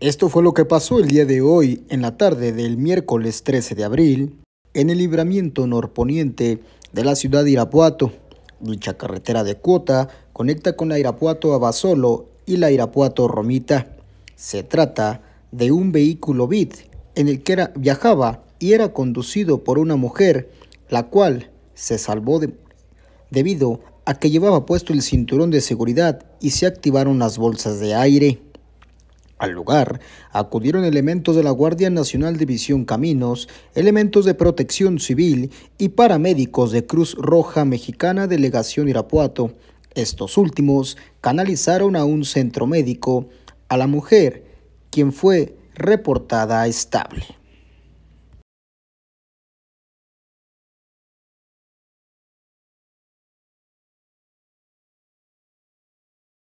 Esto fue lo que pasó el día de hoy, en la tarde del miércoles 13 de abril, en el libramiento norponiente de la ciudad de Irapuato. Dicha carretera de cuota conecta con la Irapuato Abasolo y la Irapuato Romita. Se trata de un vehículo BIT en el que viajaba y era conducido por una mujer, la cual se salvó debido a que llevaba puesto el cinturón de seguridad y se activaron las bolsas de aire. Al lugar acudieron elementos de la Guardia Nacional División Caminos, elementos de protección civil y paramédicos de Cruz Roja Mexicana Delegación Irapuato. Estos últimos canalizaron a un centro médico, a la mujer, quien fue reportada estable.